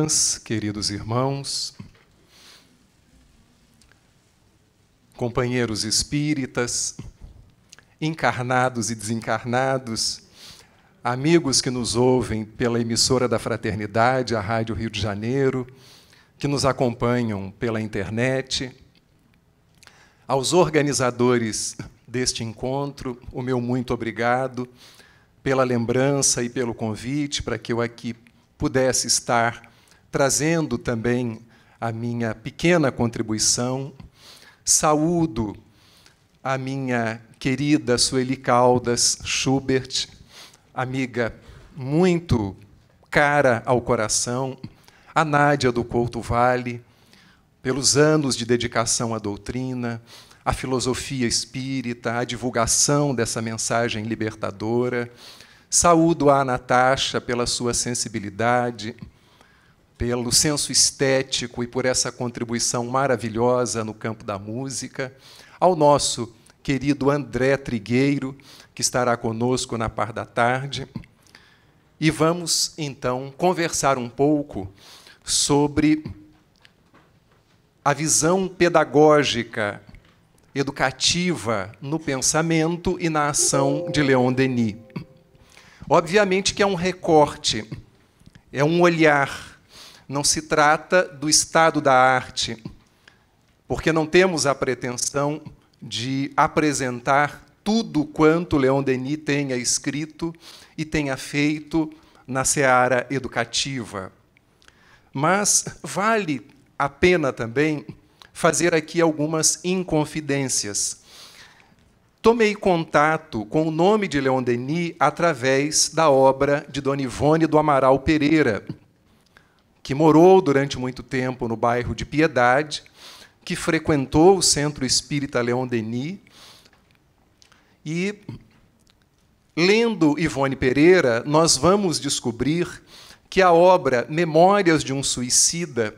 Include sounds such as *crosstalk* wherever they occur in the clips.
irmãs, queridos irmãos, companheiros espíritas, encarnados e desencarnados, amigos que nos ouvem pela emissora da Fraternidade, a Rádio Rio de Janeiro, que nos acompanham pela internet, aos organizadores deste encontro, o meu muito obrigado pela lembrança e pelo convite para que eu aqui pudesse estar trazendo também a minha pequena contribuição. Saúdo a minha querida Sueli Caldas Schubert, amiga muito cara ao coração, a Nádia do Couto Vale, pelos anos de dedicação à doutrina, à filosofia espírita, à divulgação dessa mensagem libertadora. Saúdo a Natasha pela sua sensibilidade, pelo senso estético e por essa contribuição maravilhosa no campo da música, ao nosso querido André Trigueiro, que estará conosco na par da tarde. E vamos então conversar um pouco sobre a visão pedagógica educativa no pensamento e na ação de Leon Denis. Obviamente que é um recorte, é um olhar não se trata do estado da arte, porque não temos a pretensão de apresentar tudo quanto Leon Denis tenha escrito e tenha feito na seara educativa. Mas vale a pena também fazer aqui algumas inconfidências. Tomei contato com o nome de Leon Denis através da obra de Dona Ivone do Amaral Pereira, que morou durante muito tempo no bairro de Piedade, que frequentou o Centro Espírita Leon Denis e lendo Ivone Pereira, nós vamos descobrir que a obra Memórias de um Suicida,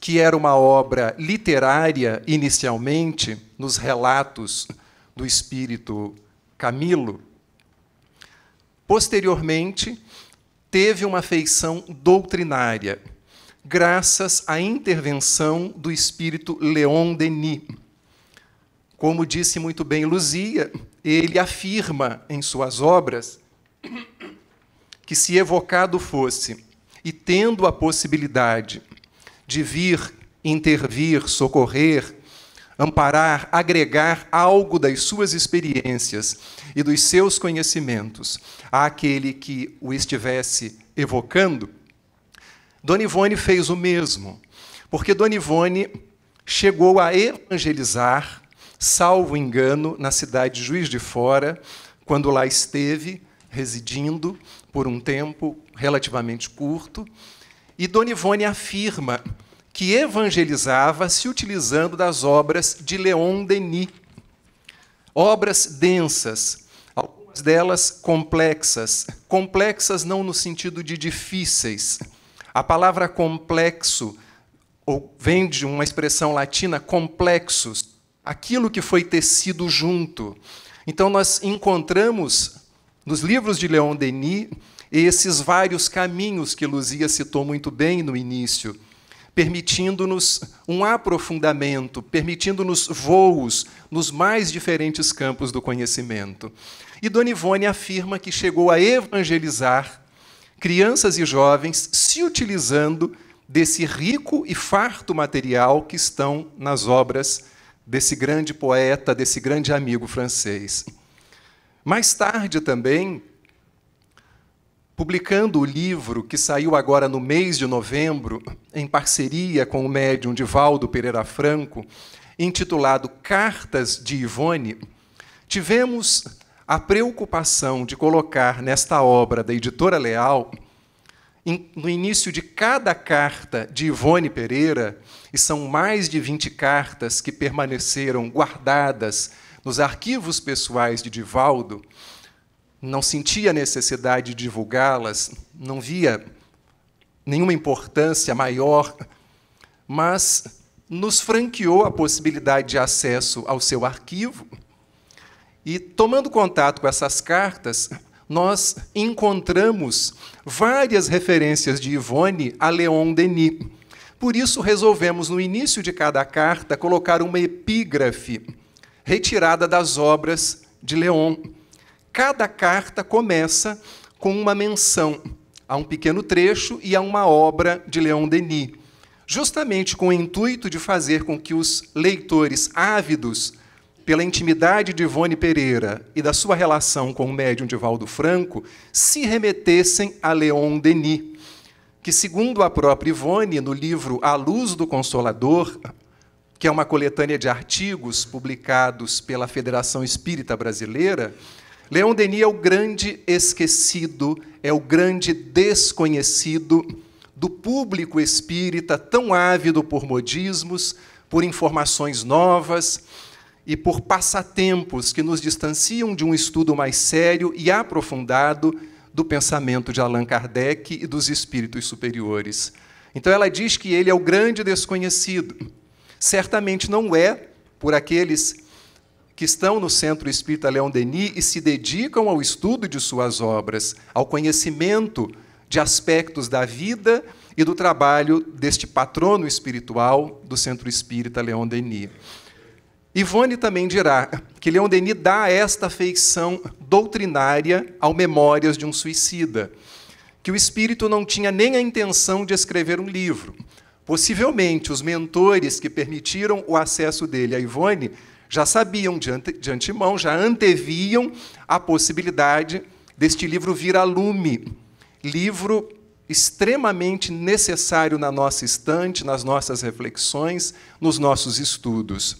que era uma obra literária inicialmente, nos relatos do espírito Camilo, posteriormente teve uma feição doutrinária, graças à intervenção do espírito Leon Denis. Como disse muito bem Luzia, ele afirma em suas obras que, se evocado fosse, e tendo a possibilidade de vir, intervir, socorrer, amparar, agregar algo das suas experiências e dos seus conhecimentos àquele que o estivesse evocando, Dona Ivone fez o mesmo, porque Dona Ivone chegou a evangelizar, salvo engano, na cidade de Juiz de Fora, quando lá esteve residindo por um tempo relativamente curto, e Dona Ivone afirma que evangelizava se utilizando das obras de Leon Denis. Obras densas, algumas delas complexas. Complexas não no sentido de difíceis. A palavra complexo vem de uma expressão latina complexus, aquilo que foi tecido junto. Então nós encontramos nos livros de Leon Denis esses vários caminhos que Luzia citou muito bem no início permitindo-nos um aprofundamento, permitindo-nos voos nos mais diferentes campos do conhecimento. E Dona Ivone afirma que chegou a evangelizar crianças e jovens se utilizando desse rico e farto material que estão nas obras desse grande poeta, desse grande amigo francês. Mais tarde também, publicando o livro que saiu agora no mês de novembro, em parceria com o médium Divaldo Pereira Franco, intitulado Cartas de Ivone, tivemos a preocupação de colocar nesta obra da editora Leal, no início de cada carta de Ivone Pereira, e são mais de 20 cartas que permaneceram guardadas nos arquivos pessoais de Divaldo, não sentia necessidade de divulgá-las, não via nenhuma importância maior, mas nos franqueou a possibilidade de acesso ao seu arquivo. E, tomando contato com essas cartas, nós encontramos várias referências de Ivone a Leon Denis. Por isso, resolvemos, no início de cada carta, colocar uma epígrafe retirada das obras de Leon. Cada carta começa com uma menção a um pequeno trecho e a uma obra de Leon Denis, justamente com o intuito de fazer com que os leitores ávidos pela intimidade de Ivone Pereira e da sua relação com o médium de Valdo Franco se remetessem a Leon Denis, que, segundo a própria Ivone, no livro A Luz do Consolador, que é uma coletânea de artigos publicados pela Federação Espírita Brasileira, Leon Denis é o grande esquecido, é o grande desconhecido do público espírita, tão ávido por modismos, por informações novas e por passatempos que nos distanciam de um estudo mais sério e aprofundado do pensamento de Allan Kardec e dos espíritos superiores. Então ela diz que ele é o grande desconhecido. Certamente não é por aqueles que estão no Centro Espírita Leão Denis e se dedicam ao estudo de suas obras, ao conhecimento de aspectos da vida e do trabalho deste patrono espiritual do Centro Espírita Leon Denis. Ivone também dirá que Leon Denis dá esta feição doutrinária ao Memórias de um Suicida, que o espírito não tinha nem a intenção de escrever um livro. Possivelmente, os mentores que permitiram o acesso dele a Ivone já sabiam de, ante, de antemão, já anteviam a possibilidade deste livro vir a lume. Livro extremamente necessário na nossa estante, nas nossas reflexões, nos nossos estudos.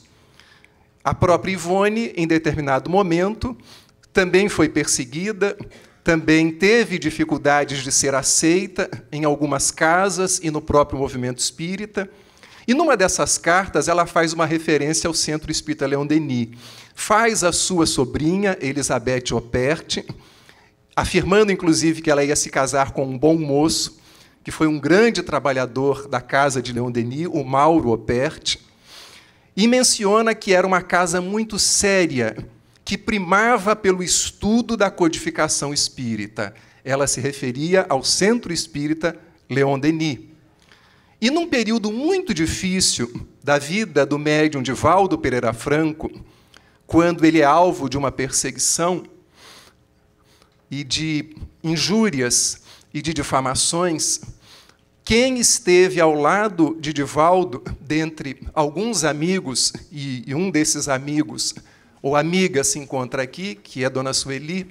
A própria Ivone, em determinado momento, também foi perseguida, também teve dificuldades de ser aceita em algumas casas e no próprio movimento espírita. E numa dessas cartas, ela faz uma referência ao Centro Espírita Leon Denis. Faz a sua sobrinha, Elizabeth Opert, afirmando inclusive que ela ia se casar com um bom moço, que foi um grande trabalhador da casa de Leon Denis, o Mauro Opert, e menciona que era uma casa muito séria, que primava pelo estudo da codificação espírita. Ela se referia ao Centro Espírita Leon Denis. E num período muito difícil da vida do médium Divaldo Pereira Franco, quando ele é alvo de uma perseguição e de injúrias e de difamações, quem esteve ao lado de Divaldo, dentre alguns amigos, e um desses amigos ou amiga se encontra aqui, que é Dona Sueli,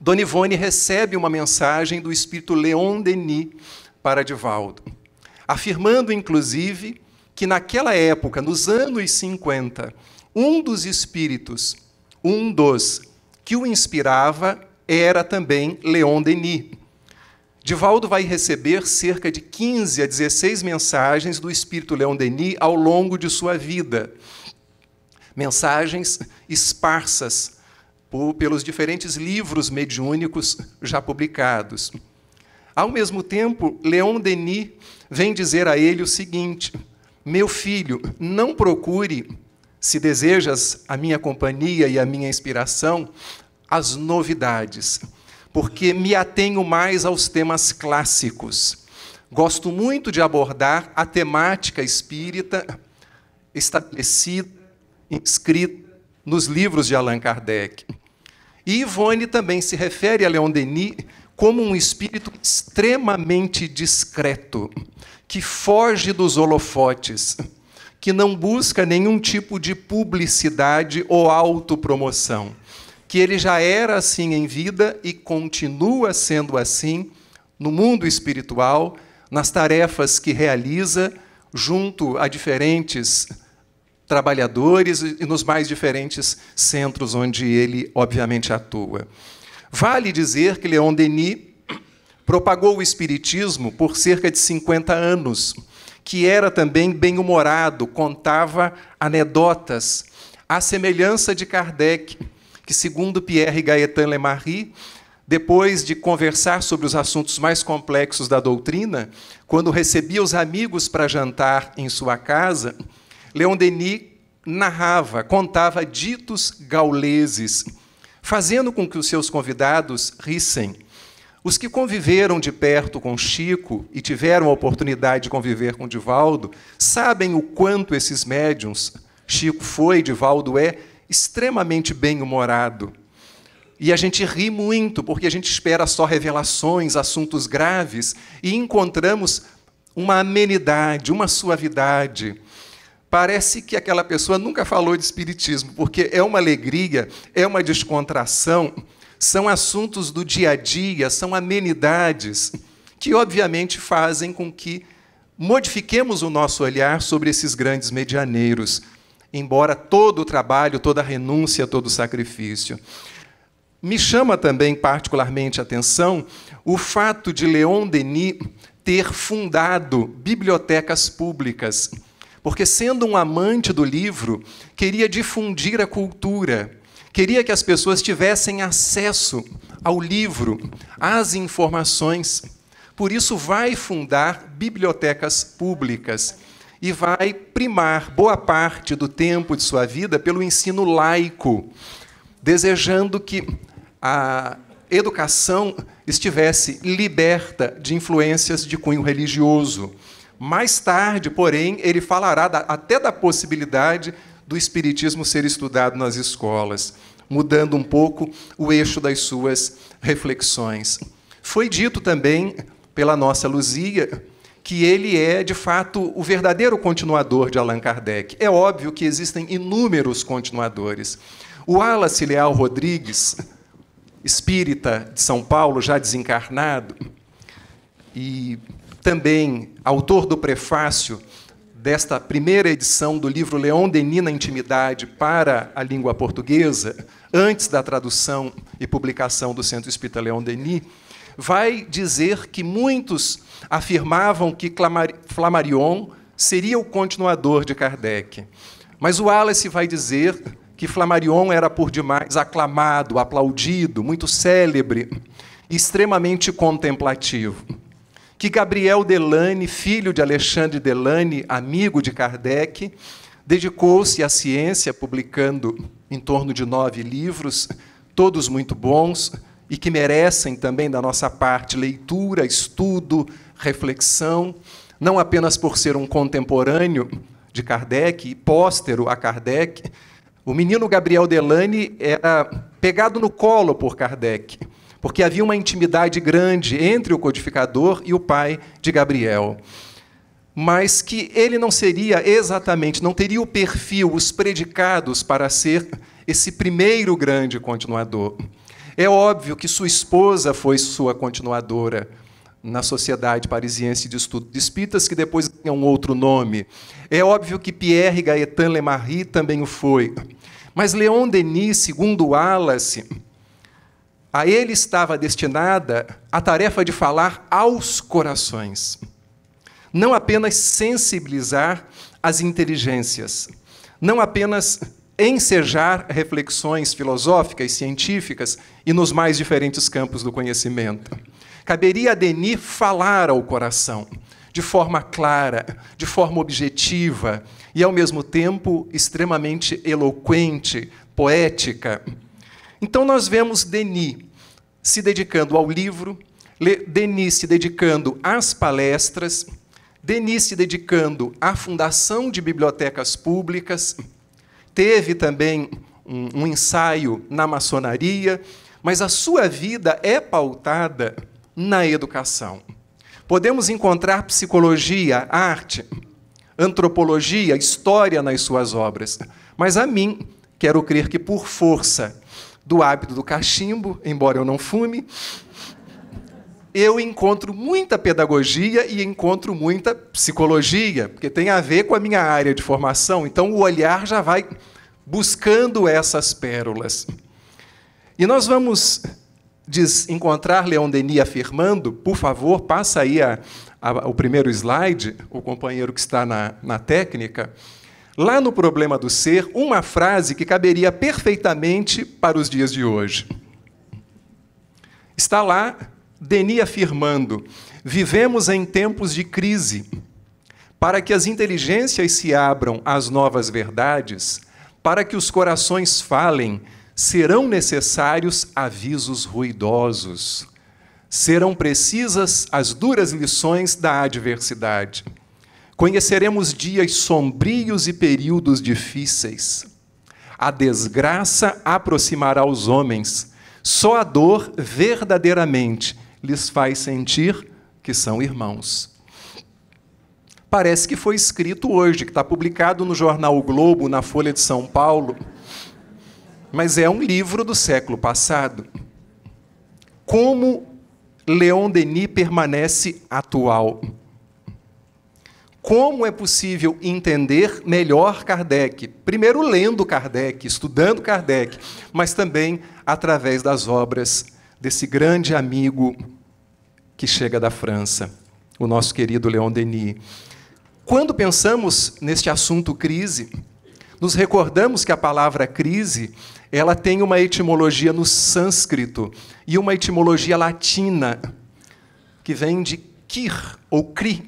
Dona Ivone recebe uma mensagem do espírito Leon Denis, para Divaldo, afirmando, inclusive, que naquela época, nos anos 50, um dos espíritos, um dos que o inspirava, era também Leon Denis. Divaldo vai receber cerca de 15 a 16 mensagens do espírito Leon Denis ao longo de sua vida. Mensagens esparsas por, pelos diferentes livros mediúnicos já publicados. Ao mesmo tempo, Leon Denis vem dizer a ele o seguinte: Meu filho, não procure, se desejas a minha companhia e a minha inspiração, as novidades, porque me atenho mais aos temas clássicos. Gosto muito de abordar a temática espírita estabelecida, inscrita nos livros de Allan Kardec. E Ivone também se refere a Leon Denis como um espírito extremamente discreto, que foge dos holofotes, que não busca nenhum tipo de publicidade ou autopromoção, que ele já era assim em vida e continua sendo assim no mundo espiritual, nas tarefas que realiza junto a diferentes trabalhadores e nos mais diferentes centros onde ele, obviamente, atua. Vale dizer que Leon Denis propagou o espiritismo por cerca de 50 anos, que era também bem-humorado, contava anedotas, à semelhança de Kardec, que, segundo Pierre Gaetan Lemarry, depois de conversar sobre os assuntos mais complexos da doutrina, quando recebia os amigos para jantar em sua casa, Leon Denis narrava, contava ditos gauleses fazendo com que os seus convidados rissem. Os que conviveram de perto com Chico e tiveram a oportunidade de conviver com Divaldo sabem o quanto esses médiums, Chico foi, Divaldo é, extremamente bem-humorado. E a gente ri muito, porque a gente espera só revelações, assuntos graves, e encontramos uma amenidade, uma suavidade parece que aquela pessoa nunca falou de espiritismo, porque é uma alegria, é uma descontração, são assuntos do dia a dia, são amenidades que obviamente fazem com que modifiquemos o nosso olhar sobre esses grandes medianeiros, embora todo o trabalho, toda a renúncia, todo o sacrifício. Me chama também particularmente a atenção o fato de Leon Denis ter fundado bibliotecas públicas porque, sendo um amante do livro, queria difundir a cultura, queria que as pessoas tivessem acesso ao livro, às informações. Por isso, vai fundar bibliotecas públicas e vai primar boa parte do tempo de sua vida pelo ensino laico, desejando que a educação estivesse liberta de influências de cunho religioso. Mais tarde, porém, ele falará da, até da possibilidade do Espiritismo ser estudado nas escolas, mudando um pouco o eixo das suas reflexões. Foi dito também pela nossa Luzia que ele é, de fato, o verdadeiro continuador de Allan Kardec. É óbvio que existem inúmeros continuadores. O Wallace Leal Rodrigues, espírita de São Paulo, já desencarnado, e também autor do prefácio desta primeira edição do livro Leon Denis na Intimidade para a língua portuguesa, antes da tradução e publicação do Centro Espírita Leon Denis, vai dizer que muitos afirmavam que Flammarion seria o continuador de Kardec. Mas o Wallace vai dizer que Flammarion era por demais aclamado, aplaudido, muito célebre, extremamente contemplativo que Gabriel Delane, filho de Alexandre Delane, amigo de Kardec, dedicou-se à ciência, publicando em torno de nove livros, todos muito bons e que merecem também da nossa parte leitura, estudo, reflexão, não apenas por ser um contemporâneo de Kardec e póstero a Kardec. O menino Gabriel Delane era pegado no colo por Kardec porque havia uma intimidade grande entre o codificador e o pai de Gabriel. Mas que ele não seria exatamente, não teria o perfil, os predicados para ser esse primeiro grande continuador. É óbvio que sua esposa foi sua continuadora na Sociedade Parisiense de Estudo de Espíritas, que depois ganhou um outro nome. É óbvio que Pierre Gaetan Lemarie também o foi. Mas Leon Denis, segundo Wallace, a ele estava destinada a tarefa de falar aos corações, não apenas sensibilizar as inteligências, não apenas ensejar reflexões filosóficas, científicas e nos mais diferentes campos do conhecimento. Caberia a Denis falar ao coração, de forma clara, de forma objetiva e, ao mesmo tempo, extremamente eloquente, poética. Então nós vemos Denis se dedicando ao livro, Denis se dedicando às palestras, Denis se dedicando à fundação de bibliotecas públicas, teve também um, um ensaio na maçonaria, mas a sua vida é pautada na educação. Podemos encontrar psicologia, arte, antropologia, história nas suas obras, mas a mim, quero crer que por força do hábito do cachimbo, embora eu não fume, eu encontro muita pedagogia e encontro muita psicologia, porque tem a ver com a minha área de formação, então o olhar já vai buscando essas pérolas. E nós vamos diz, encontrar Leon Denis afirmando, por favor, passa aí a, a, o primeiro slide, o companheiro que está na, na técnica lá no problema do ser, uma frase que caberia perfeitamente para os dias de hoje. Está lá Denis afirmando: vivemos em tempos de crise. Para que as inteligências se abram às novas verdades, para que os corações falem, serão necessários avisos ruidosos. Serão precisas as duras lições da adversidade. Conheceremos dias sombrios e períodos difíceis. A desgraça aproximará os homens. Só a dor verdadeiramente lhes faz sentir que são irmãos. Parece que foi escrito hoje, que está publicado no jornal o Globo, na Folha de São Paulo, mas é um livro do século passado. Como Leon Denis permanece atual? Como é possível entender melhor Kardec? Primeiro, lendo Kardec, estudando Kardec, mas também através das obras desse grande amigo que chega da França, o nosso querido Leon Denis. Quando pensamos neste assunto crise, nos recordamos que a palavra crise ela tem uma etimologia no sânscrito e uma etimologia latina que vem de kir ou cri,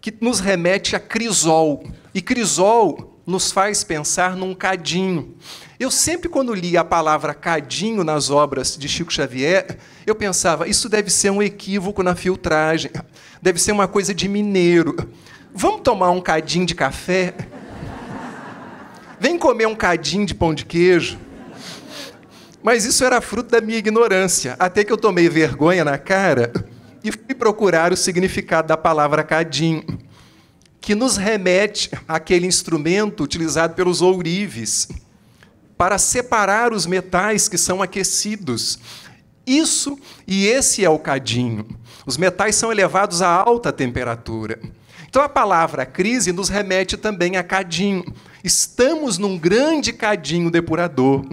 que nos remete a crisol. E crisol nos faz pensar num cadinho. Eu sempre, quando li a palavra cadinho nas obras de Chico Xavier, eu pensava, isso deve ser um equívoco na filtragem, deve ser uma coisa de mineiro. Vamos tomar um cadinho de café? Vem comer um cadinho de pão de queijo? Mas isso era fruto da minha ignorância, até que eu tomei vergonha na cara e fui procurar o significado da palavra cadim, que nos remete àquele instrumento utilizado pelos ourives para separar os metais que são aquecidos. Isso e esse é o cadim. Os metais são elevados a alta temperatura. Então a palavra crise nos remete também a cadim. Estamos num grande cadinho depurador.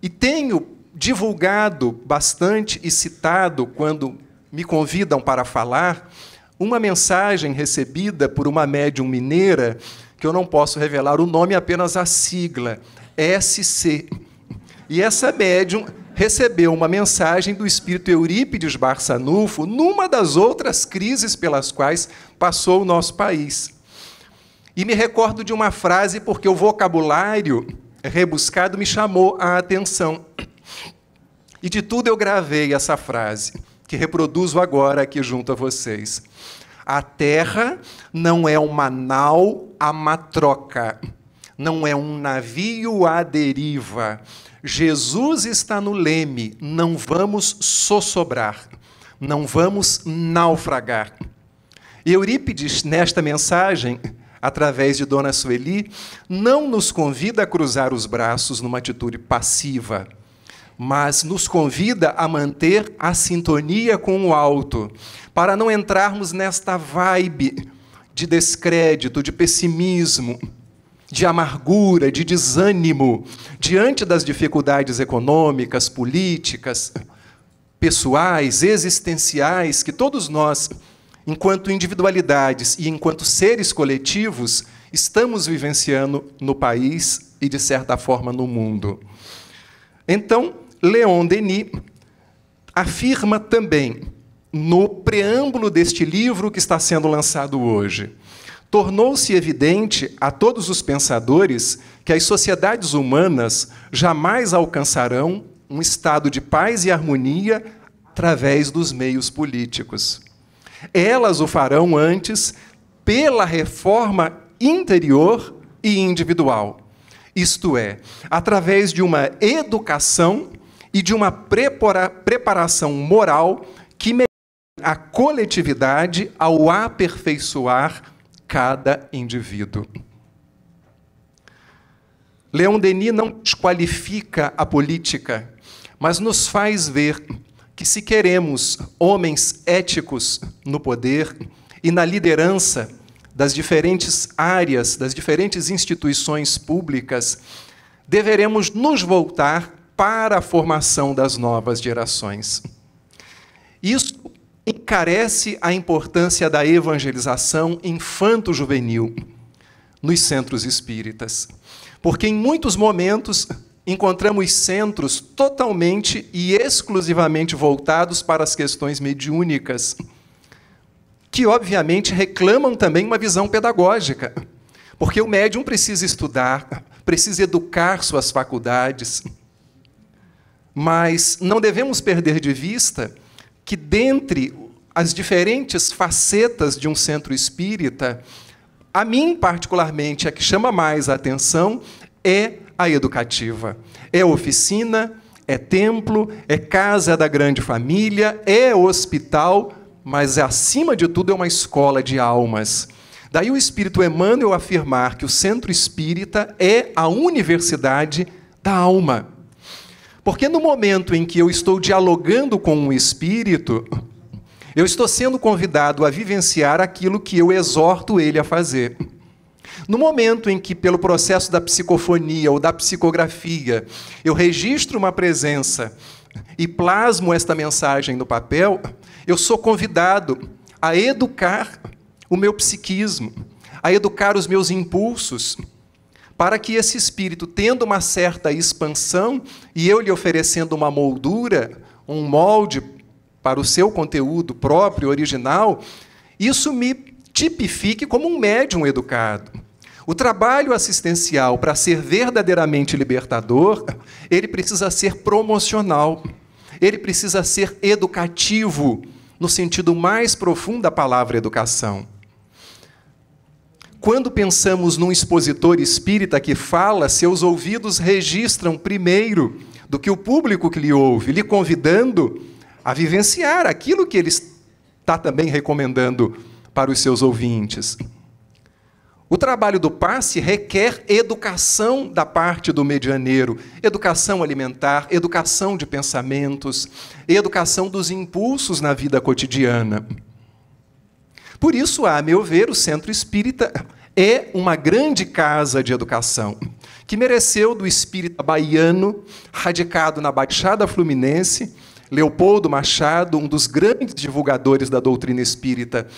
E tenho divulgado bastante e citado quando me convidam para falar uma mensagem recebida por uma médium mineira, que eu não posso revelar o nome, apenas a sigla, SC. E essa médium recebeu uma mensagem do espírito Eurípides Barçanufo numa das outras crises pelas quais passou o nosso país. E me recordo de uma frase porque o vocabulário rebuscado me chamou a atenção. E de tudo eu gravei essa frase que reproduzo agora aqui junto a vocês. A terra não é uma nau à matroca, não é um navio à deriva. Jesus está no leme, não vamos sossobrar, não vamos naufragar. Eurípides, nesta mensagem, através de Dona Sueli, não nos convida a cruzar os braços numa atitude passiva, mas nos convida a manter a sintonia com o alto, para não entrarmos nesta vibe de descrédito, de pessimismo, de amargura, de desânimo diante das dificuldades econômicas, políticas, pessoais, existenciais que todos nós, enquanto individualidades e enquanto seres coletivos, estamos vivenciando no país e, de certa forma, no mundo. Então, Leon Denis afirma também, no preâmbulo deste livro que está sendo lançado hoje, tornou-se evidente a todos os pensadores que as sociedades humanas jamais alcançarão um estado de paz e harmonia através dos meios políticos. Elas o farão antes pela reforma interior e individual, isto é, através de uma educação e de uma preparação moral que melhora a coletividade ao aperfeiçoar cada indivíduo. Leon Denis não desqualifica a política, mas nos faz ver que, se queremos homens éticos no poder e na liderança das diferentes áreas, das diferentes instituições públicas, deveremos nos voltar para a formação das novas gerações. Isso encarece a importância da evangelização infanto-juvenil nos centros espíritas. Porque em muitos momentos encontramos centros totalmente e exclusivamente voltados para as questões mediúnicas, que obviamente reclamam também uma visão pedagógica. Porque o médium precisa estudar, precisa educar suas faculdades mas não devemos perder de vista que, dentre as diferentes facetas de um centro espírita, a mim, particularmente, a que chama mais a atenção é a educativa. É oficina, é templo, é casa da grande família, é hospital, mas, acima de tudo, é uma escola de almas. Daí o espírito Emmanuel afirmar que o centro espírita é a universidade da alma. Porque no momento em que eu estou dialogando com um espírito, eu estou sendo convidado a vivenciar aquilo que eu exorto ele a fazer. No momento em que, pelo processo da psicofonia ou da psicografia, eu registro uma presença e plasmo esta mensagem no papel, eu sou convidado a educar o meu psiquismo, a educar os meus impulsos, para que esse espírito, tendo uma certa expansão, e eu lhe oferecendo uma moldura, um molde para o seu conteúdo próprio, original, isso me tipifique como um médium educado. O trabalho assistencial, para ser verdadeiramente libertador, ele precisa ser promocional, ele precisa ser educativo, no sentido mais profundo da palavra educação quando pensamos num expositor espírita que fala, seus ouvidos registram primeiro do que o público que lhe ouve, lhe convidando a vivenciar aquilo que ele está também recomendando para os seus ouvintes. O trabalho do passe requer educação da parte do medianeiro, educação alimentar, educação de pensamentos, educação dos impulsos na vida cotidiana. Por isso, a meu ver, o centro espírita é uma grande casa de educação que mereceu do espírita baiano, radicado na Baixada Fluminense, Leopoldo Machado, um dos grandes divulgadores da doutrina espírita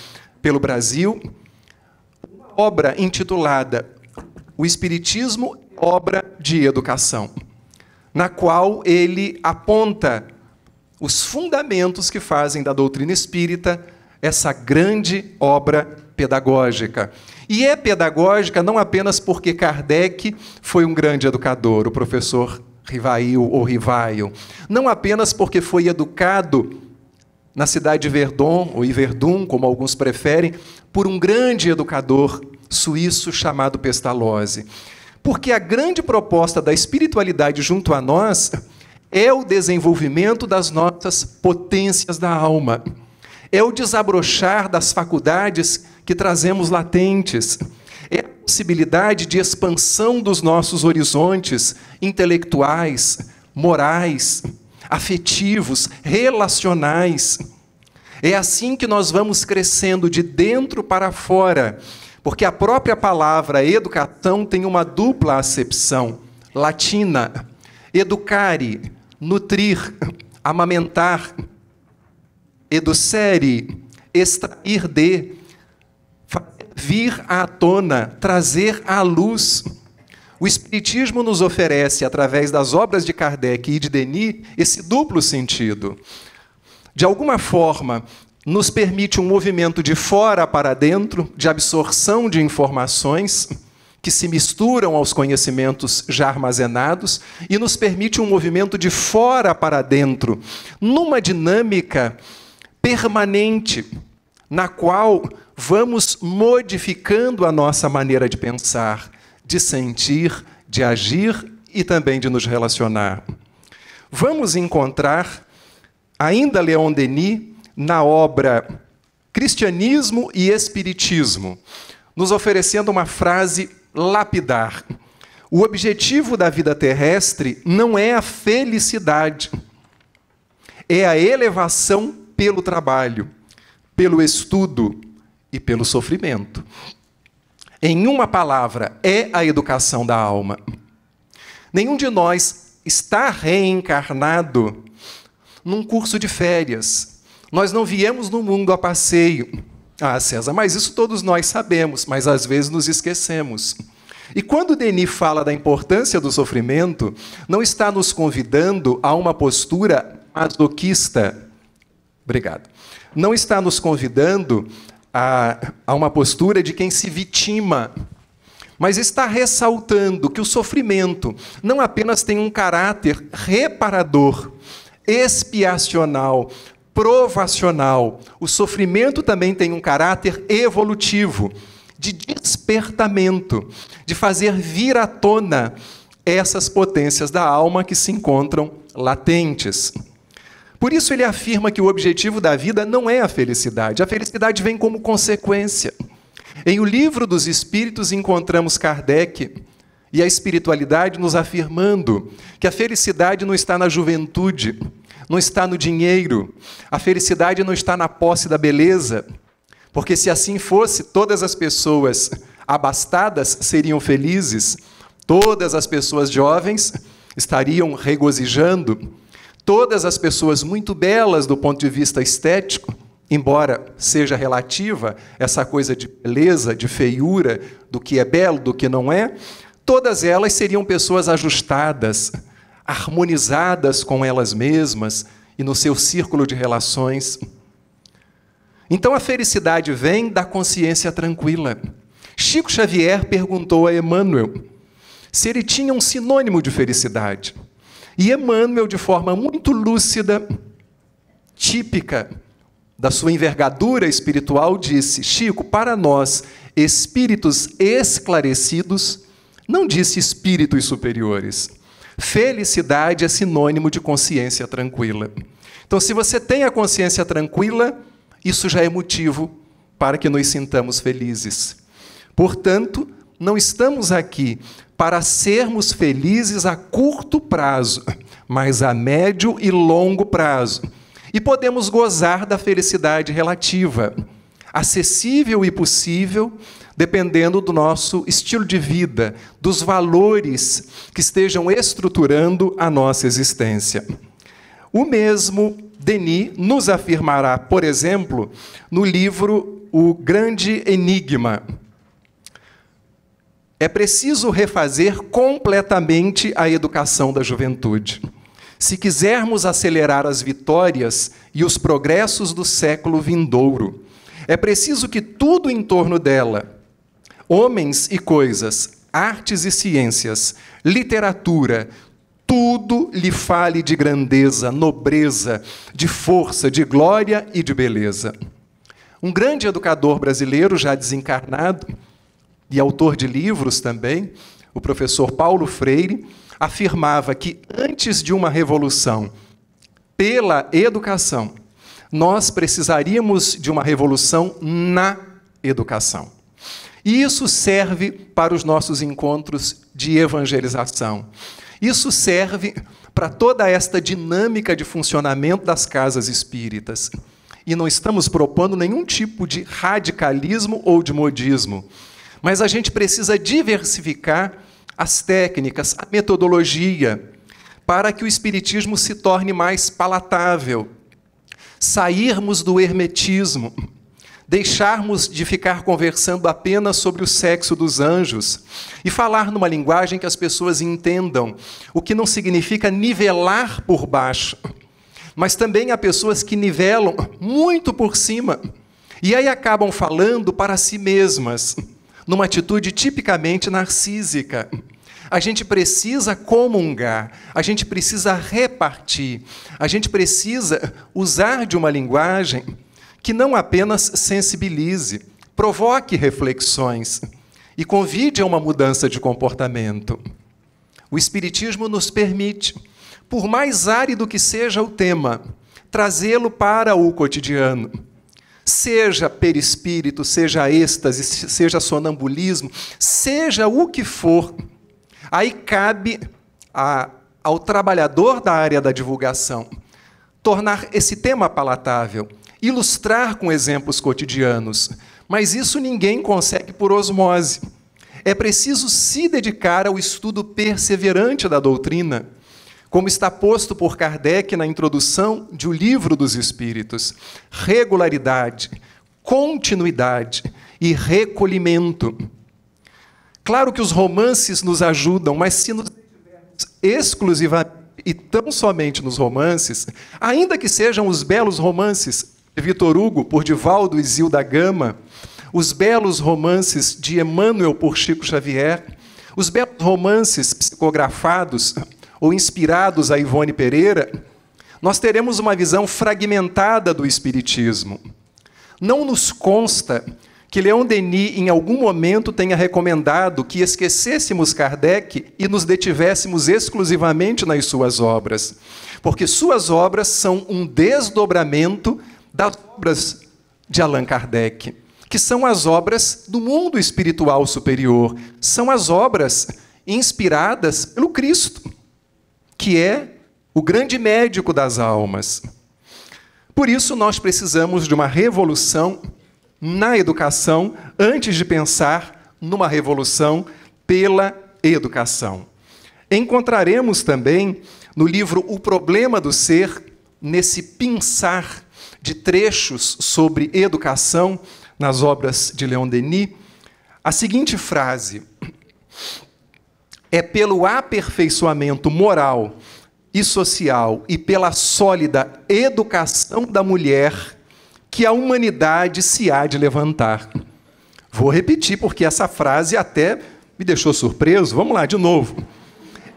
pelo Brasil, uma obra intitulada O Espiritismo é Obra de Educação, na qual ele aponta os fundamentos que fazem da doutrina espírita essa grande obra pedagógica. E é pedagógica não apenas porque Kardec foi um grande educador, o professor Rivail ou Rivaio, não apenas porque foi educado na cidade de Verdun, ou Iverdun, como alguns preferem, por um grande educador suíço chamado Pestalozzi. Porque a grande proposta da espiritualidade junto a nós é o desenvolvimento das nossas potências da alma é o desabrochar das faculdades que trazemos latentes, é a possibilidade de expansão dos nossos horizontes intelectuais, morais, afetivos, relacionais. É assim que nós vamos crescendo de dentro para fora, porque a própria palavra educação tem uma dupla acepção latina: educare, nutrir, amamentar Educere, extrair de, vir à tona, trazer à luz. O Espiritismo nos oferece, através das obras de Kardec e de Denis, esse duplo sentido. De alguma forma, nos permite um movimento de fora para dentro, de absorção de informações que se misturam aos conhecimentos já armazenados e nos permite um movimento de fora para dentro, numa dinâmica permanente, na qual vamos modificando a nossa maneira de pensar, de sentir, de agir e também de nos relacionar. Vamos encontrar ainda Leon Denis na obra Cristianismo e Espiritismo, nos oferecendo uma frase lapidar. O objetivo da vida terrestre não é a felicidade, é a elevação pelo trabalho, pelo estudo e pelo sofrimento. Em uma palavra, é a educação da alma. Nenhum de nós está reencarnado num curso de férias. Nós não viemos no mundo a passeio. Ah, César, mas isso todos nós sabemos, mas às vezes nos esquecemos. E quando Denis fala da importância do sofrimento, não está nos convidando a uma postura masoquista, Obrigado. Não está nos convidando a, a uma postura de quem se vitima mas está ressaltando que o sofrimento não apenas tem um caráter reparador, expiacional, provacional, o sofrimento também tem um caráter evolutivo, de despertamento, de fazer vir à tona essas potências da alma que se encontram latentes. Por isso ele afirma que o objetivo da vida não é a felicidade, a felicidade vem como consequência. Em O Livro dos Espíritos encontramos Kardec e a espiritualidade nos afirmando que a felicidade não está na juventude, não está no dinheiro, a felicidade não está na posse da beleza, porque se assim fosse, todas as pessoas abastadas seriam felizes, todas as pessoas jovens estariam regozijando todas as pessoas muito belas do ponto de vista estético, embora seja relativa essa coisa de beleza, de feiura, do que é belo, do que não é, todas elas seriam pessoas ajustadas, harmonizadas com elas mesmas e no seu círculo de relações. Então a felicidade vem da consciência tranquila. Chico Xavier perguntou a Emmanuel se ele tinha um sinônimo de felicidade. E Emmanuel, de forma muito lúcida, típica da sua envergadura espiritual, disse: Chico, para nós, espíritos esclarecidos, não disse espíritos superiores. Felicidade é sinônimo de consciência tranquila. Então, se você tem a consciência tranquila, isso já é motivo para que nos sintamos felizes. Portanto, não estamos aqui para sermos felizes a curto prazo, mas a médio e longo prazo. E podemos gozar da felicidade relativa, acessível e possível, dependendo do nosso estilo de vida, dos valores que estejam estruturando a nossa existência. O mesmo Denis nos afirmará, por exemplo, no livro O Grande Enigma, é preciso refazer completamente a educação da juventude. Se quisermos acelerar as vitórias e os progressos do século vindouro, é preciso que tudo em torno dela, homens e coisas, artes e ciências, literatura, tudo lhe fale de grandeza, nobreza, de força, de glória e de beleza. Um grande educador brasileiro, já desencarnado, e autor de livros também, o professor Paulo Freire, afirmava que antes de uma revolução pela educação, nós precisaríamos de uma revolução na educação. E isso serve para os nossos encontros de evangelização. Isso serve para toda esta dinâmica de funcionamento das casas espíritas. E não estamos propondo nenhum tipo de radicalismo ou de modismo. Mas a gente precisa diversificar as técnicas, a metodologia, para que o espiritismo se torne mais palatável. Sairmos do hermetismo, deixarmos de ficar conversando apenas sobre o sexo dos anjos e falar numa linguagem que as pessoas entendam, o que não significa nivelar por baixo. Mas também há pessoas que nivelam muito por cima e aí acabam falando para si mesmas numa atitude tipicamente narcísica. A gente precisa comungar, a gente precisa repartir, a gente precisa usar de uma linguagem que não apenas sensibilize, provoque reflexões e convide a uma mudança de comportamento. O Espiritismo nos permite, por mais árido que seja o tema, trazê-lo para o cotidiano Seja perispírito, seja êxtase, seja sonambulismo, seja o que for, aí cabe a, ao trabalhador da área da divulgação tornar esse tema palatável, ilustrar com exemplos cotidianos. Mas isso ninguém consegue por osmose. É preciso se dedicar ao estudo perseverante da doutrina como está posto por Kardec na introdução de O Livro dos Espíritos, regularidade, continuidade e recolhimento. Claro que os romances nos ajudam, mas se nos exclusivamente e tão somente nos romances, ainda que sejam os belos romances de Vitor Hugo por Divaldo e Zilda Gama, os belos romances de Emmanuel por Chico Xavier, os belos romances psicografados ou inspirados a Ivone Pereira, nós teremos uma visão fragmentada do Espiritismo. Não nos consta que Leon Denis, em algum momento, tenha recomendado que esquecêssemos Kardec e nos detivéssemos exclusivamente nas suas obras, porque suas obras são um desdobramento das obras de Allan Kardec, que são as obras do mundo espiritual superior, são as obras inspiradas pelo Cristo que é o grande médico das almas. Por isso, nós precisamos de uma revolução na educação antes de pensar numa revolução pela educação. Encontraremos também no livro O Problema do Ser, nesse pinçar de trechos sobre educação nas obras de Leon Denis, a seguinte frase: é pelo aperfeiçoamento moral e social e pela sólida educação da mulher que a humanidade se há de levantar. Vou repetir, porque essa frase até me deixou surpreso. Vamos lá, de novo.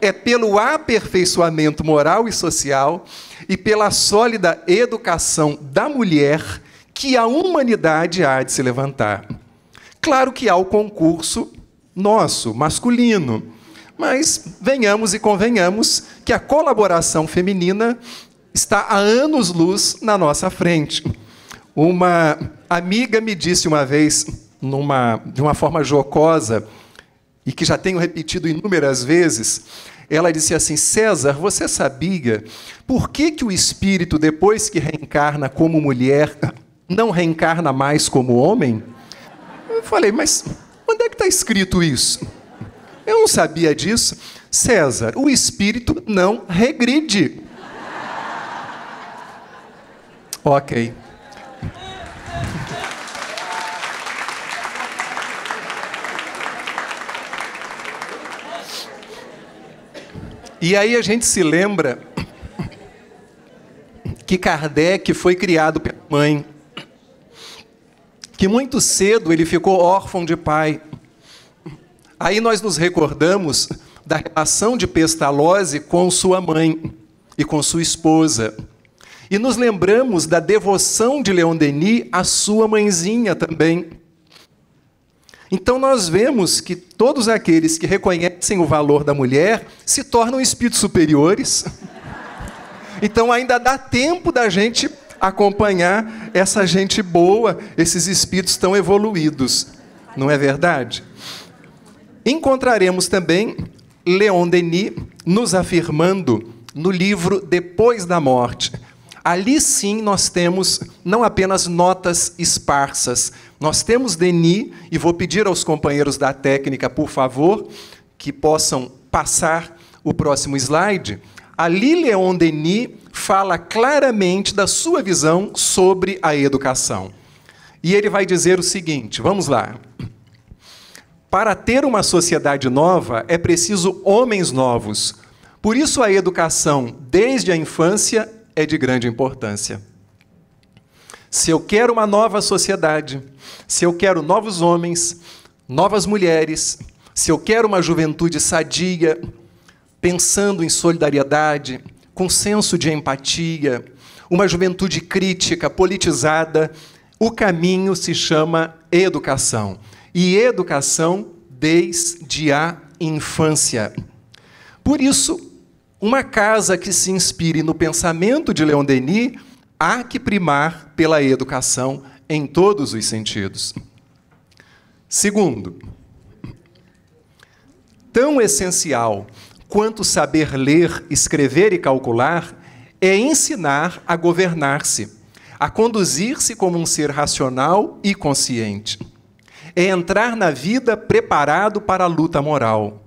É pelo aperfeiçoamento moral e social e pela sólida educação da mulher que a humanidade há de se levantar. Claro que há o concurso nosso, masculino mas venhamos e convenhamos que a colaboração feminina está a anos-luz na nossa frente. Uma amiga me disse uma vez, numa, de uma forma jocosa, e que já tenho repetido inúmeras vezes, ela disse assim: César, você sabia por que, que o espírito, depois que reencarna como mulher, não reencarna mais como homem? Eu falei, mas onde é que está escrito isso? Eu não sabia disso. César, o espírito não regride. ok. E aí a gente se lembra que Kardec foi criado pela mãe, que muito cedo ele ficou órfão de pai. Aí nós nos recordamos da relação de Pestalozzi com sua mãe e com sua esposa. E nos lembramos da devoção de Leon Denis à sua mãezinha também. Então nós vemos que todos aqueles que reconhecem o valor da mulher se tornam espíritos superiores. Então ainda dá tempo da gente acompanhar essa gente boa, esses espíritos tão evoluídos. Não é verdade? Encontraremos também Leon Denis nos afirmando no livro Depois da Morte. Ali sim nós temos não apenas notas esparsas, nós temos Denis, e vou pedir aos companheiros da técnica, por favor, que possam passar o próximo slide. Ali Leon Denis fala claramente da sua visão sobre a educação. E ele vai dizer o seguinte: vamos lá. Para ter uma sociedade nova, é preciso homens novos. Por isso, a educação, desde a infância, é de grande importância. Se eu quero uma nova sociedade, se eu quero novos homens, novas mulheres, se eu quero uma juventude sadia, pensando em solidariedade, com senso de empatia, uma juventude crítica, politizada, o caminho se chama educação e educação desde a infância. Por isso, uma casa que se inspire no pensamento de Leon Denis há que primar pela educação em todos os sentidos. Segundo, tão essencial quanto saber ler, escrever e calcular é ensinar a governar-se, a conduzir-se como um ser racional e consciente é entrar na vida preparado para a luta moral.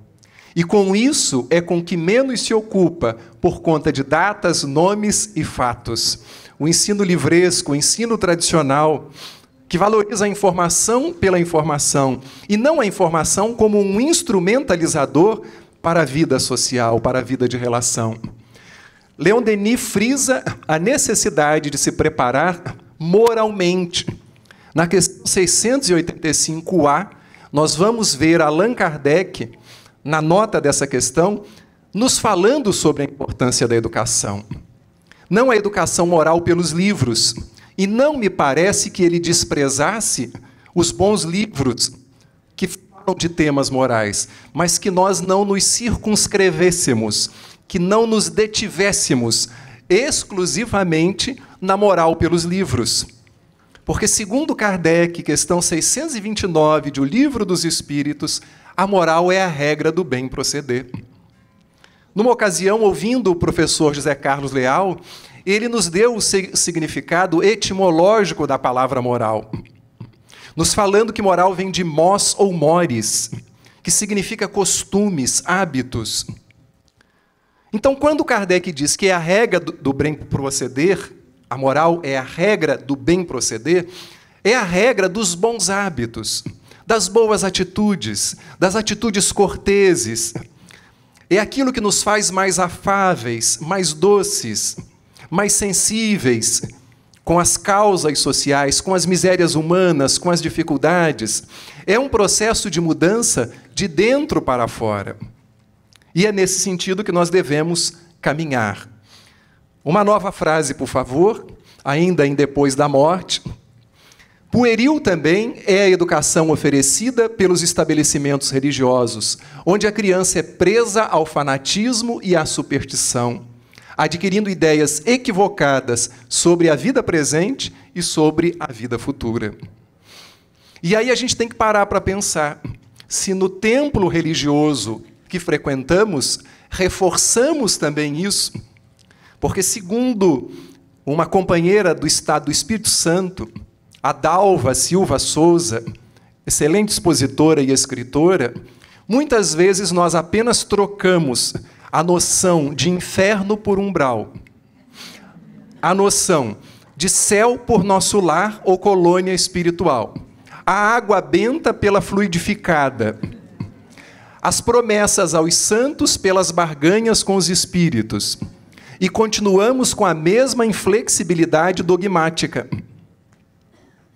E com isso é com que menos se ocupa, por conta de datas, nomes e fatos. O ensino livresco, o ensino tradicional, que valoriza a informação pela informação, e não a informação como um instrumentalizador para a vida social, para a vida de relação. Leon Denis frisa a necessidade de se preparar moralmente na questão 685A, nós vamos ver Allan Kardec, na nota dessa questão, nos falando sobre a importância da educação. Não a educação moral pelos livros. E não me parece que ele desprezasse os bons livros que falam de temas morais, mas que nós não nos circunscrevêssemos, que não nos detivéssemos exclusivamente na moral pelos livros porque, segundo Kardec, questão 629 de O Livro dos Espíritos, a moral é a regra do bem proceder. Numa ocasião, ouvindo o professor José Carlos Leal, ele nos deu o significado etimológico da palavra moral, nos falando que moral vem de mós ou mores, que significa costumes, hábitos. Então, quando Kardec diz que é a regra do bem proceder, a moral é a regra do bem proceder, é a regra dos bons hábitos, das boas atitudes, das atitudes corteses. É aquilo que nos faz mais afáveis, mais doces, mais sensíveis com as causas sociais, com as misérias humanas, com as dificuldades. É um processo de mudança de dentro para fora. E é nesse sentido que nós devemos caminhar. Uma nova frase, por favor, ainda em Depois da Morte. Pueril também é a educação oferecida pelos estabelecimentos religiosos, onde a criança é presa ao fanatismo e à superstição, adquirindo ideias equivocadas sobre a vida presente e sobre a vida futura. E aí a gente tem que parar para pensar se no templo religioso que frequentamos reforçamos também isso porque, segundo uma companheira do Estado do Espírito Santo, Adalva Silva Souza, excelente expositora e escritora, muitas vezes nós apenas trocamos a noção de inferno por umbral, a noção de céu por nosso lar ou colônia espiritual, a água benta pela fluidificada, as promessas aos santos pelas barganhas com os espíritos e continuamos com a mesma inflexibilidade dogmática,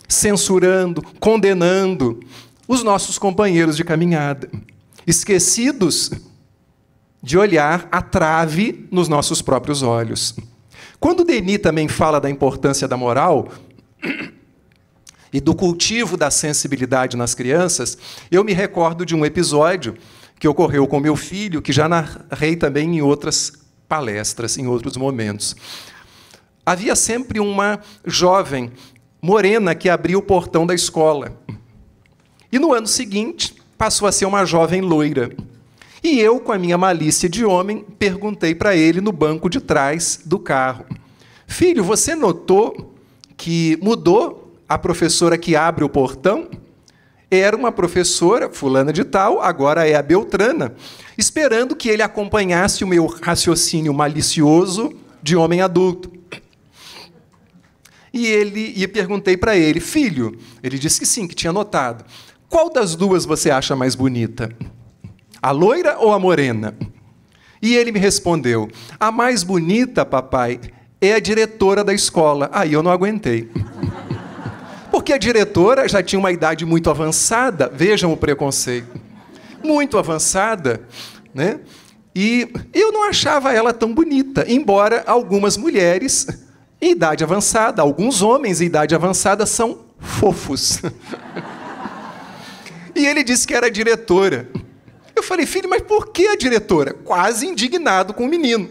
censurando, condenando os nossos companheiros de caminhada, esquecidos de olhar a trave nos nossos próprios olhos. Quando Denis também fala da importância da moral, e do cultivo da sensibilidade nas crianças, eu me recordo de um episódio que ocorreu com meu filho, que já narrei também em outras palestras em outros momentos. Havia sempre uma jovem morena que abria o portão da escola. E no ano seguinte, passou a ser uma jovem loira. E eu, com a minha malícia de homem, perguntei para ele no banco de trás do carro: Filho, você notou que mudou a professora que abre o portão? Era uma professora, fulana de tal, agora é a Beltrana, esperando que ele acompanhasse o meu raciocínio malicioso de homem adulto. E ele e perguntei para ele, filho, ele disse que sim, que tinha notado. Qual das duas você acha mais bonita? A loira ou a morena? E ele me respondeu: A mais bonita, papai, é a diretora da escola. Aí eu não aguentei porque a diretora já tinha uma idade muito avançada, vejam o preconceito, muito avançada, né? E eu não achava ela tão bonita, embora algumas mulheres em idade avançada, alguns homens em idade avançada são fofos. *laughs* e ele disse que era diretora. Eu falei, filho, mas por que a diretora? Quase indignado com o menino.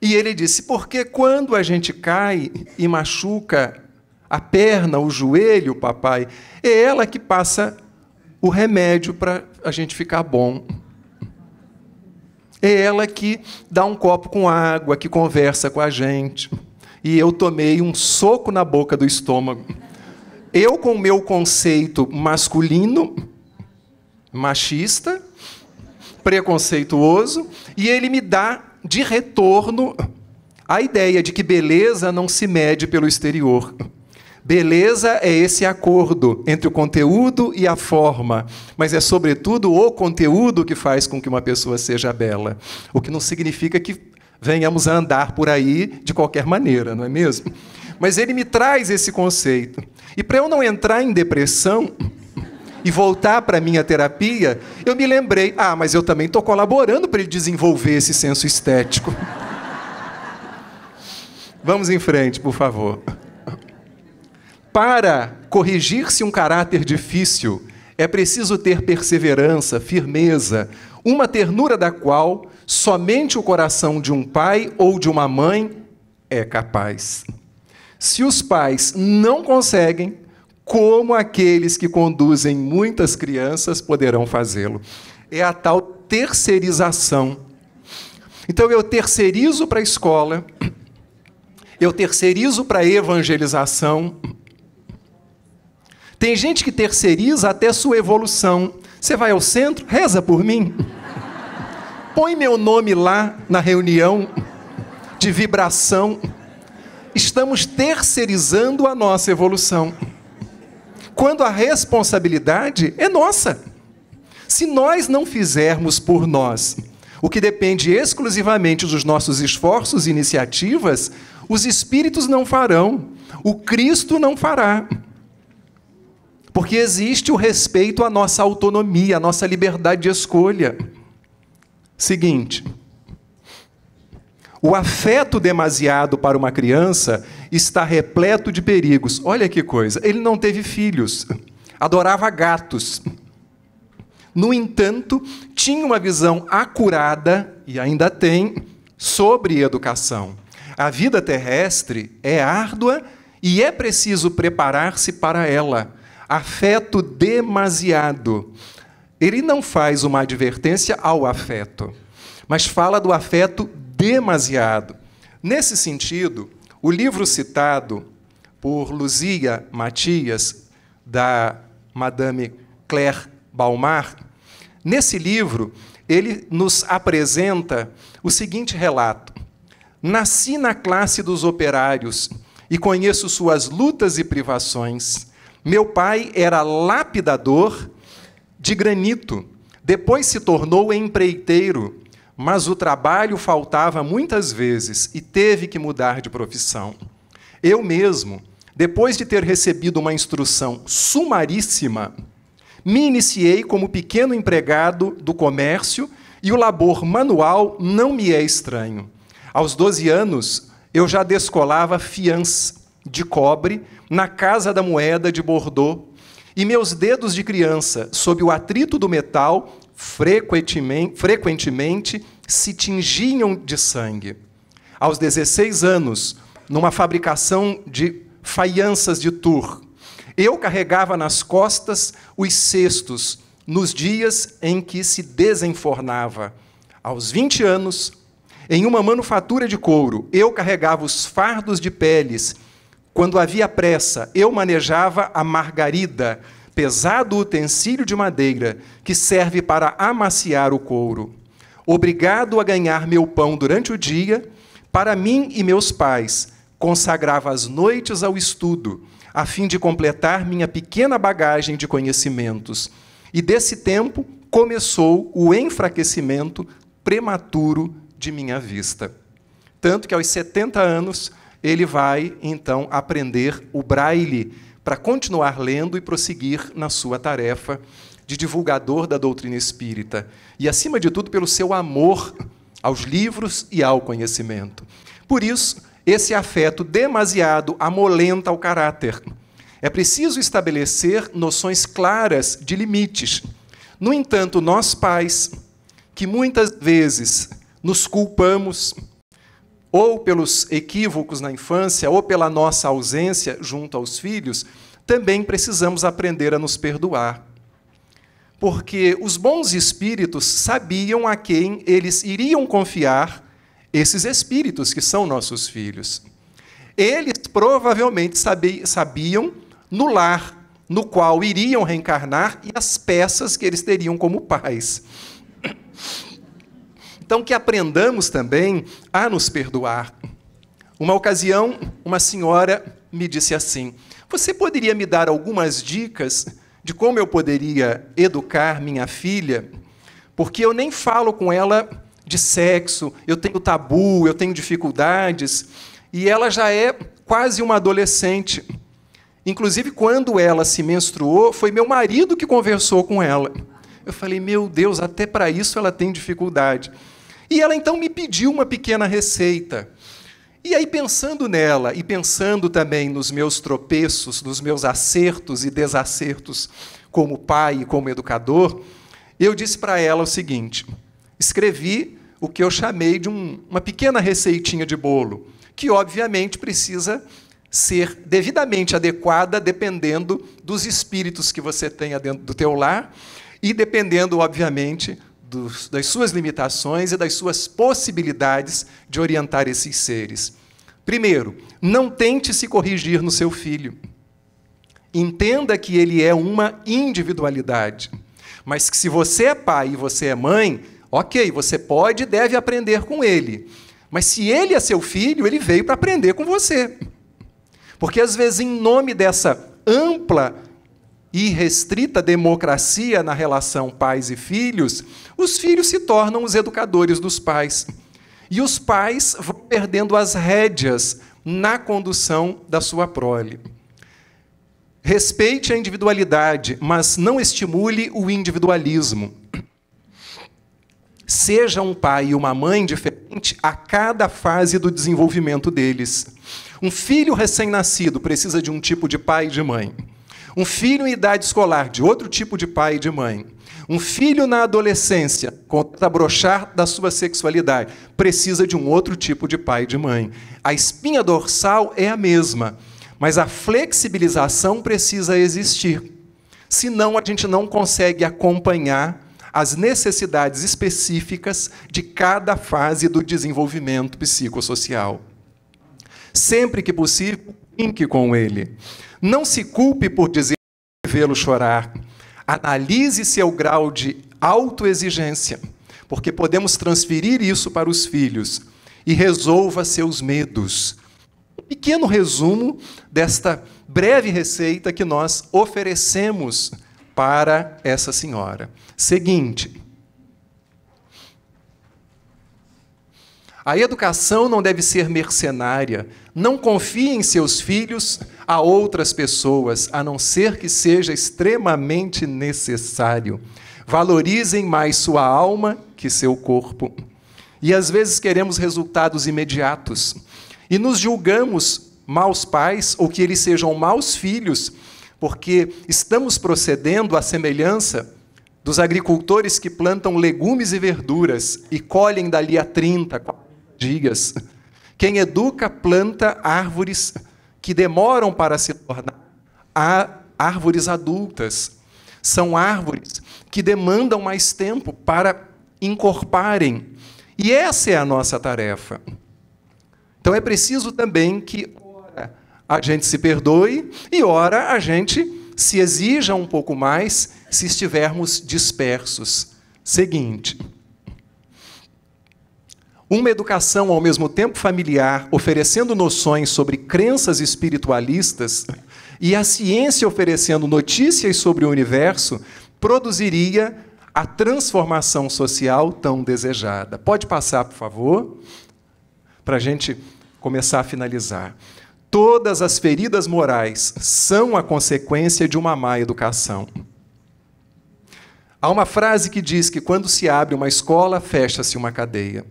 E ele disse: porque quando a gente cai e machuca a perna, o joelho, papai. É ela que passa o remédio para a gente ficar bom. É ela que dá um copo com água, que conversa com a gente. E eu tomei um soco na boca do estômago. Eu, com o meu conceito masculino, machista, preconceituoso, e ele me dá de retorno a ideia de que beleza não se mede pelo exterior. Beleza é esse acordo entre o conteúdo e a forma, mas é sobretudo o conteúdo que faz com que uma pessoa seja bela. O que não significa que venhamos a andar por aí de qualquer maneira, não é mesmo? Mas ele me traz esse conceito. E para eu não entrar em depressão, e voltar para a minha terapia, eu me lembrei: ah, mas eu também estou colaborando para ele desenvolver esse senso estético. Vamos em frente, por favor. Para corrigir-se um caráter difícil, é preciso ter perseverança, firmeza, uma ternura da qual somente o coração de um pai ou de uma mãe é capaz. Se os pais não conseguem, como aqueles que conduzem muitas crianças poderão fazê-lo? É a tal terceirização. Então eu terceirizo para a escola, eu terceirizo para a evangelização, tem gente que terceiriza até sua evolução. Você vai ao centro, reza por mim. Põe meu nome lá na reunião de vibração. Estamos terceirizando a nossa evolução. Quando a responsabilidade é nossa. Se nós não fizermos por nós o que depende exclusivamente dos nossos esforços e iniciativas, os espíritos não farão, o Cristo não fará. Porque existe o respeito à nossa autonomia, à nossa liberdade de escolha. Seguinte, o afeto demasiado para uma criança está repleto de perigos. Olha que coisa, ele não teve filhos, adorava gatos. No entanto, tinha uma visão acurada, e ainda tem, sobre educação. A vida terrestre é árdua e é preciso preparar-se para ela afeto demasiado. Ele não faz uma advertência ao afeto, mas fala do afeto demasiado. Nesse sentido, o livro citado por Luzia Matias, da Madame Claire Balmar, nesse livro, ele nos apresenta o seguinte relato: Nasci na classe dos operários e conheço suas lutas e privações. Meu pai era lapidador de granito, depois se tornou empreiteiro, mas o trabalho faltava muitas vezes e teve que mudar de profissão. Eu mesmo, depois de ter recebido uma instrução sumaríssima, me iniciei como pequeno empregado do comércio e o labor manual não me é estranho. Aos 12 anos, eu já descolava fiança de cobre na casa da moeda de Bordeaux, e meus dedos de criança, sob o atrito do metal, frequentemente, frequentemente se tingiam de sangue. Aos 16 anos, numa fabricação de faianças de Tours, eu carregava nas costas os cestos nos dias em que se desenfornava. Aos 20 anos, em uma manufatura de couro, eu carregava os fardos de peles quando havia pressa, eu manejava a margarida, pesado utensílio de madeira que serve para amaciar o couro. Obrigado a ganhar meu pão durante o dia, para mim e meus pais, consagrava as noites ao estudo, a fim de completar minha pequena bagagem de conhecimentos. E desse tempo começou o enfraquecimento prematuro de minha vista. Tanto que aos 70 anos ele vai então aprender o braille para continuar lendo e prosseguir na sua tarefa de divulgador da doutrina espírita e, acima de tudo, pelo seu amor aos livros e ao conhecimento. Por isso, esse afeto demasiado amolenta o caráter. É preciso estabelecer noções claras de limites. No entanto, nós pais, que muitas vezes nos culpamos ou pelos equívocos na infância, ou pela nossa ausência junto aos filhos, também precisamos aprender a nos perdoar. Porque os bons espíritos sabiam a quem eles iriam confiar esses espíritos que são nossos filhos. Eles provavelmente sabiam no lar no qual iriam reencarnar e as peças que eles teriam como pais. Então, que aprendamos também a nos perdoar. Uma ocasião, uma senhora me disse assim: Você poderia me dar algumas dicas de como eu poderia educar minha filha? Porque eu nem falo com ela de sexo, eu tenho tabu, eu tenho dificuldades, e ela já é quase uma adolescente. Inclusive, quando ela se menstruou, foi meu marido que conversou com ela. Eu falei, meu Deus, até para isso ela tem dificuldade. E ela então me pediu uma pequena receita. E aí, pensando nela e pensando também nos meus tropeços, nos meus acertos e desacertos como pai e como educador, eu disse para ela o seguinte: escrevi o que eu chamei de um, uma pequena receitinha de bolo, que obviamente precisa ser devidamente adequada dependendo dos espíritos que você tenha dentro do teu lar e dependendo, obviamente, dos, das suas limitações e das suas possibilidades de orientar esses seres. Primeiro, não tente se corrigir no seu filho. Entenda que ele é uma individualidade, mas que se você é pai e você é mãe, ok, você pode e deve aprender com ele. Mas se ele é seu filho, ele veio para aprender com você. Porque às vezes, em nome dessa ampla irrestrita democracia na relação pais e filhos, os filhos se tornam os educadores dos pais. E os pais vão perdendo as rédeas na condução da sua prole. Respeite a individualidade, mas não estimule o individualismo. Seja um pai e uma mãe diferente a cada fase do desenvolvimento deles. Um filho recém-nascido precisa de um tipo de pai e de mãe. Um filho em idade escolar, de outro tipo de pai e de mãe. Um filho na adolescência, com brochar da sua sexualidade, precisa de um outro tipo de pai e de mãe. A espinha dorsal é a mesma, mas a flexibilização precisa existir. Senão, a gente não consegue acompanhar as necessidades específicas de cada fase do desenvolvimento psicossocial. Sempre que possível, link com ele. Não se culpe por dizer vê-lo chorar. Analise seu grau de autoexigência, porque podemos transferir isso para os filhos. E resolva seus medos. pequeno resumo desta breve receita que nós oferecemos para essa senhora. Seguinte. A educação não deve ser mercenária. Não confie em seus filhos a outras pessoas, a não ser que seja extremamente necessário. Valorizem mais sua alma que seu corpo. E às vezes queremos resultados imediatos. E nos julgamos maus pais ou que eles sejam maus filhos, porque estamos procedendo à semelhança dos agricultores que plantam legumes e verduras e colhem dali a 30 dias. Quem educa planta árvores que demoram para se tornar árvores adultas. São árvores que demandam mais tempo para encorparem. E essa é a nossa tarefa. Então é preciso também que, ora, a gente se perdoe e, ora, a gente se exija um pouco mais se estivermos dispersos. Seguinte. Uma educação ao mesmo tempo familiar, oferecendo noções sobre crenças espiritualistas, e a ciência oferecendo notícias sobre o universo, produziria a transformação social tão desejada. Pode passar, por favor, para a gente começar a finalizar. Todas as feridas morais são a consequência de uma má educação. Há uma frase que diz que quando se abre uma escola, fecha-se uma cadeia.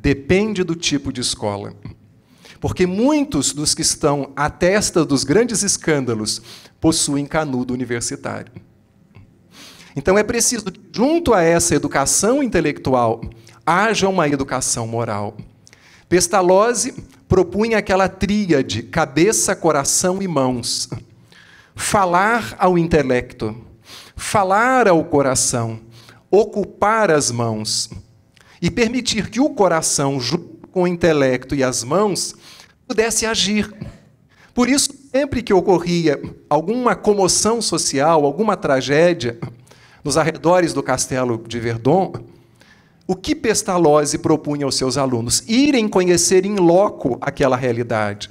Depende do tipo de escola. Porque muitos dos que estão à testa dos grandes escândalos possuem canudo universitário. Então é preciso, junto a essa educação intelectual, haja uma educação moral. Pestalozzi propunha aquela tríade cabeça, coração e mãos. Falar ao intelecto, falar ao coração, ocupar as mãos e permitir que o coração, junto com o intelecto e as mãos, pudesse agir. Por isso, sempre que ocorria alguma comoção social, alguma tragédia, nos arredores do castelo de Verdon, o que Pestalozzi propunha aos seus alunos? Irem conhecer em loco aquela realidade,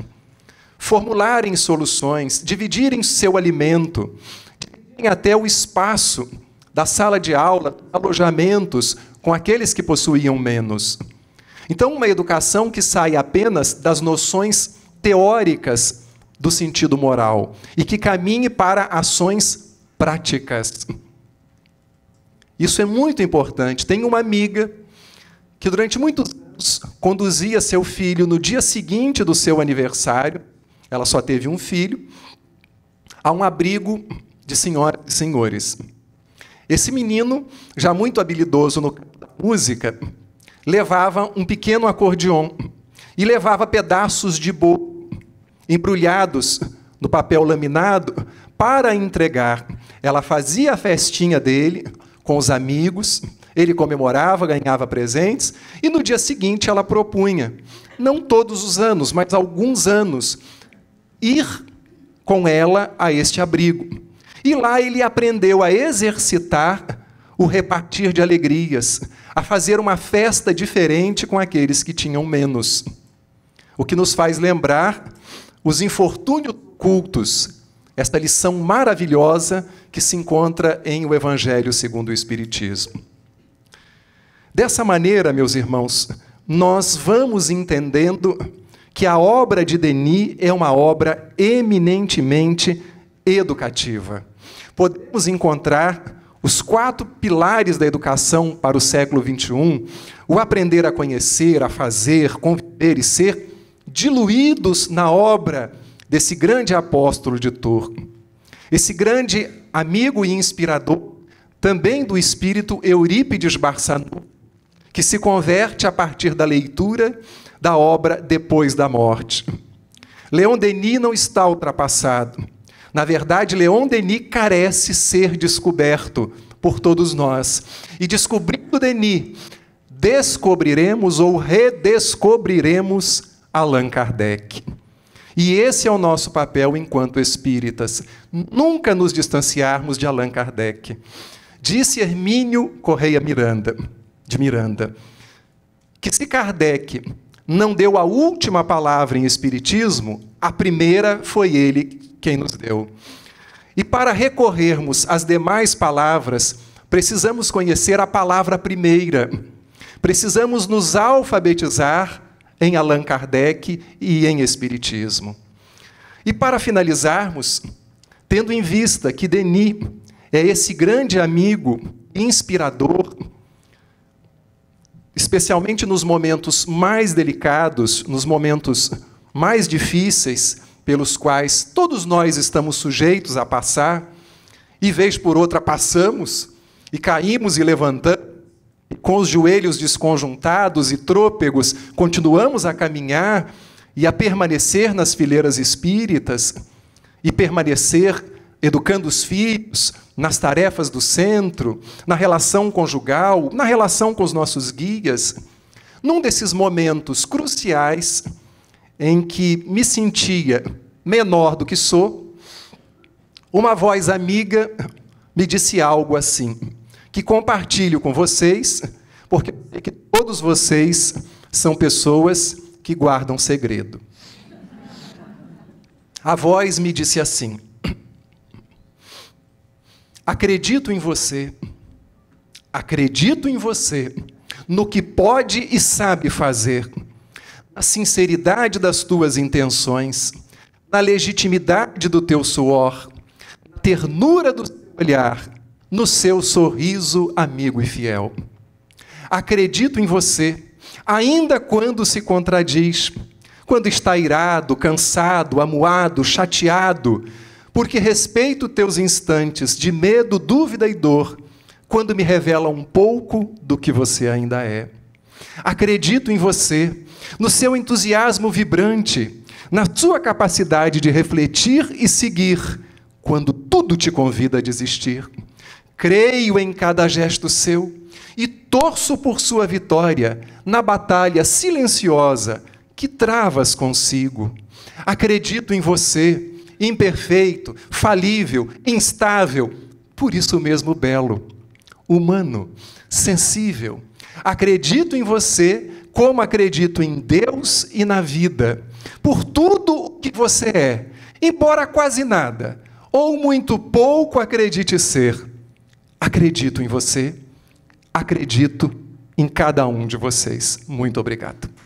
formularem soluções, dividirem seu alimento, dividirem até o espaço da sala de aula, alojamentos, com aqueles que possuíam menos. Então, uma educação que sai apenas das noções teóricas do sentido moral e que caminhe para ações práticas. Isso é muito importante. Tem uma amiga que durante muitos anos conduzia seu filho no dia seguinte do seu aniversário, ela só teve um filho, a um abrigo de senhoras e senhores. Esse menino, já muito habilidoso no música levava um pequeno acordeon e levava pedaços de bolo embrulhados no papel laminado para entregar. Ela fazia a festinha dele com os amigos, ele comemorava, ganhava presentes, e no dia seguinte ela propunha, não todos os anos, mas alguns anos, ir com ela a este abrigo. E lá ele aprendeu a exercitar o repartir de alegrias, a fazer uma festa diferente com aqueles que tinham menos. O que nos faz lembrar os infortúnios cultos, esta lição maravilhosa que se encontra em o Evangelho segundo o Espiritismo. Dessa maneira, meus irmãos, nós vamos entendendo que a obra de Denis é uma obra eminentemente educativa. Podemos encontrar os quatro pilares da educação para o século XXI, o aprender a conhecer, a fazer, conviver e ser, diluídos na obra desse grande apóstolo de Turco, esse grande amigo e inspirador também do espírito Eurípides Barçanu, que se converte a partir da leitura da obra Depois da Morte. Leon Denis não está ultrapassado. Na verdade, Leon Denis carece ser descoberto por todos nós. E descobrindo Denis, descobriremos ou redescobriremos Allan Kardec. E esse é o nosso papel enquanto espíritas, nunca nos distanciarmos de Allan Kardec. Disse Hermínio Correia Miranda, de Miranda, que se Kardec não deu a última palavra em espiritismo, a primeira foi ele quem nos deu. E para recorrermos às demais palavras, precisamos conhecer a palavra primeira. Precisamos nos alfabetizar em Allan Kardec e em Espiritismo. E para finalizarmos, tendo em vista que Denis é esse grande amigo inspirador, especialmente nos momentos mais delicados, nos momentos mais difíceis, pelos quais todos nós estamos sujeitos a passar, e vez por outra passamos, e caímos e levantamos, e com os joelhos desconjuntados e trôpegos, continuamos a caminhar e a permanecer nas fileiras espíritas, e permanecer educando os filhos, nas tarefas do centro, na relação conjugal, na relação com os nossos guias. Num desses momentos cruciais, em que me sentia menor do que sou, uma voz amiga me disse algo assim, que compartilho com vocês, porque que todos vocês são pessoas que guardam segredo. A voz me disse assim: Acredito em você, acredito em você, no que pode e sabe fazer na sinceridade das tuas intenções, na legitimidade do teu suor, na ternura do teu olhar, no seu sorriso amigo e fiel. Acredito em você, ainda quando se contradiz, quando está irado, cansado, amuado, chateado, porque respeito teus instantes de medo, dúvida e dor, quando me revela um pouco do que você ainda é. Acredito em você, no seu entusiasmo vibrante, na sua capacidade de refletir e seguir, quando tudo te convida a desistir. Creio em cada gesto seu e torço por sua vitória na batalha silenciosa que travas consigo. Acredito em você, imperfeito, falível, instável, por isso mesmo belo, humano, sensível. Acredito em você como acredito em Deus e na vida, por tudo o que você é, embora quase nada, ou muito pouco acredite ser. Acredito em você, acredito em cada um de vocês. Muito obrigado.